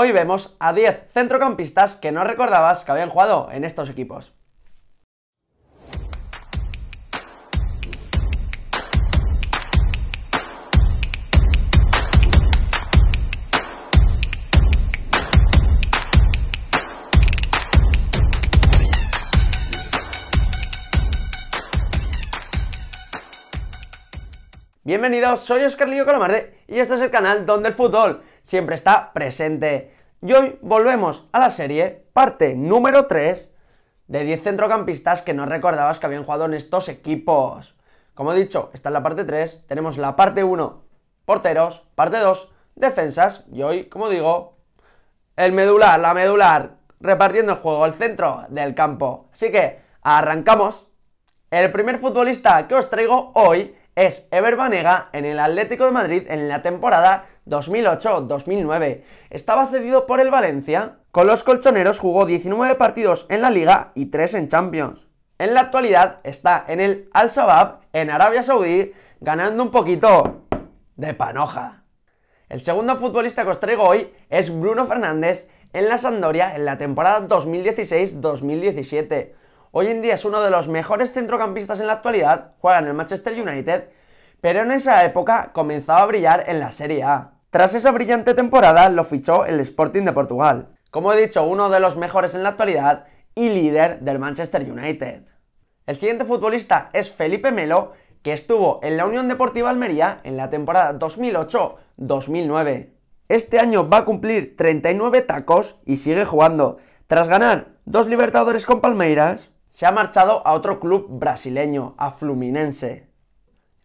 hoy vemos a 10 centrocampistas que no recordabas que habían jugado en estos equipos. Bienvenidos, soy Oscar Lillo Calamarde y este es el canal donde el fútbol siempre está presente. Y hoy volvemos a la serie, parte número 3, de 10 centrocampistas que no recordabas que habían jugado en estos equipos. Como he dicho, está en la parte 3, tenemos la parte 1, porteros, parte 2, defensas, y hoy, como digo, el medular, la medular, repartiendo el juego, el centro del campo. Así que, arrancamos. El primer futbolista que os traigo hoy es Ever Banega en el Atlético de Madrid en la temporada 2008, 2009. Estaba cedido por el Valencia. Con los colchoneros jugó 19 partidos en la Liga y 3 en Champions. En la actualidad está en el Al Shabaab, en Arabia Saudí, ganando un poquito de panoja. El segundo futbolista que os traigo hoy es Bruno Fernández en la Sandoria en la temporada 2016-2017. Hoy en día es uno de los mejores centrocampistas en la actualidad, juega en el Manchester United, pero en esa época comenzaba a brillar en la Serie A. Tras esa brillante temporada lo fichó el Sporting de Portugal, como he dicho, uno de los mejores en la actualidad y líder del Manchester United. El siguiente futbolista es Felipe Melo, que estuvo en la Unión Deportiva Almería en la temporada 2008-2009. Este año va a cumplir 39 tacos y sigue jugando. Tras ganar dos Libertadores con Palmeiras, se ha marchado a otro club brasileño, a Fluminense.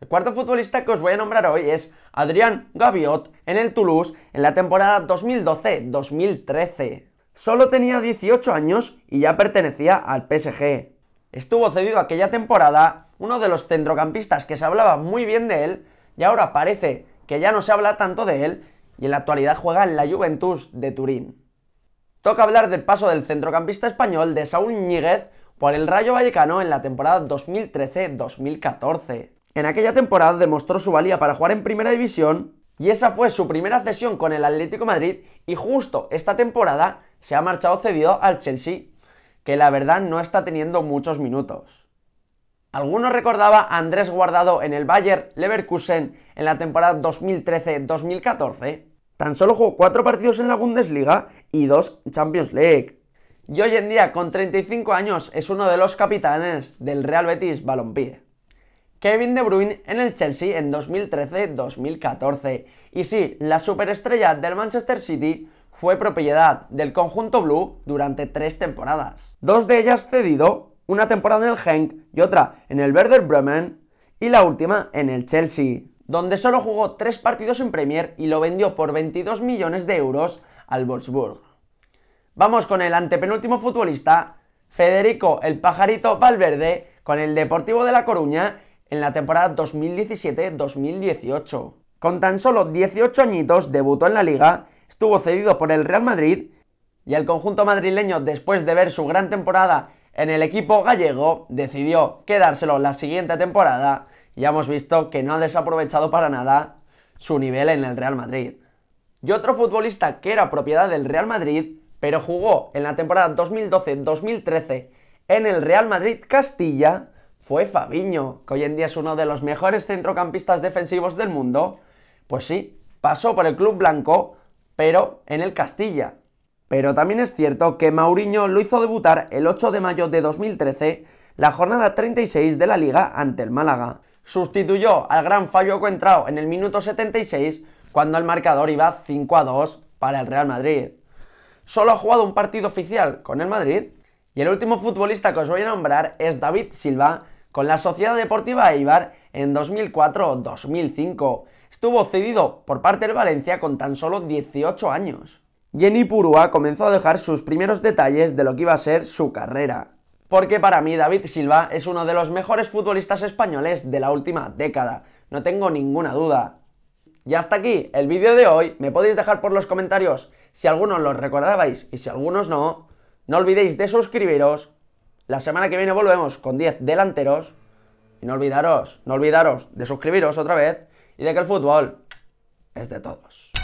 El cuarto futbolista que os voy a nombrar hoy es Adrián Gaviot en el Toulouse en la temporada 2012-2013. Solo tenía 18 años y ya pertenecía al PSG. Estuvo cedido aquella temporada, uno de los centrocampistas que se hablaba muy bien de él, y ahora parece que ya no se habla tanto de él, y en la actualidad juega en la Juventus de Turín. Toca hablar del paso del centrocampista español de Saúl Ñíguez por el Rayo Vallecano en la temporada 2013-2014. En aquella temporada demostró su valía para jugar en primera división y esa fue su primera cesión con el Atlético Madrid y justo esta temporada se ha marchado cedido al Chelsea, que la verdad no está teniendo muchos minutos. Algunos recordaba a Andrés Guardado en el Bayer Leverkusen en la temporada 2013-2014. Tan solo jugó 4 partidos en la Bundesliga y 2 Champions League. Y hoy en día, con 35 años, es uno de los capitanes del Real Betis Balompié. Kevin De Bruyne en el Chelsea en 2013-2014. Y sí, la superestrella del Manchester City fue propiedad del conjunto blue durante tres temporadas. Dos de ellas cedido, una temporada en el Genk y otra en el Werder Bremen y la última en el Chelsea, donde solo jugó tres partidos en Premier y lo vendió por 22 millones de euros al Wolfsburg. Vamos con el antepenúltimo futbolista, Federico el Pajarito Valverde, con el Deportivo de La Coruña en la temporada 2017-2018. Con tan solo 18 añitos debutó en la liga, estuvo cedido por el Real Madrid y el conjunto madrileño, después de ver su gran temporada en el equipo gallego, decidió quedárselo la siguiente temporada. Ya hemos visto que no ha desaprovechado para nada su nivel en el Real Madrid. Y otro futbolista que era propiedad del Real Madrid, pero jugó en la temporada 2012-2013 en el Real Madrid Castilla, fue Fabiño, que hoy en día es uno de los mejores centrocampistas defensivos del mundo. Pues sí, pasó por el club blanco, pero en el Castilla. Pero también es cierto que Mauriño lo hizo debutar el 8 de mayo de 2013, la jornada 36 de la Liga ante el Málaga. Sustituyó al gran Fabio Coentrao en el minuto 76, cuando el marcador iba 5 a 2 para el Real Madrid. Solo ha jugado un partido oficial con el Madrid, y el último futbolista que os voy a nombrar es David Silva, con la Sociedad Deportiva Eibar en 2004-2005. Estuvo cedido por parte del Valencia con tan solo 18 años. Jenny Purúa comenzó a dejar sus primeros detalles de lo que iba a ser su carrera. Porque para mí David Silva es uno de los mejores futbolistas españoles de la última década, no tengo ninguna duda. Y hasta aquí el vídeo de hoy, me podéis dejar por los comentarios si algunos los recordabais y si algunos no. No olvidéis de suscribiros la semana que viene volvemos con 10 delanteros. Y no olvidaros, no olvidaros de suscribiros otra vez y de que el fútbol es de todos.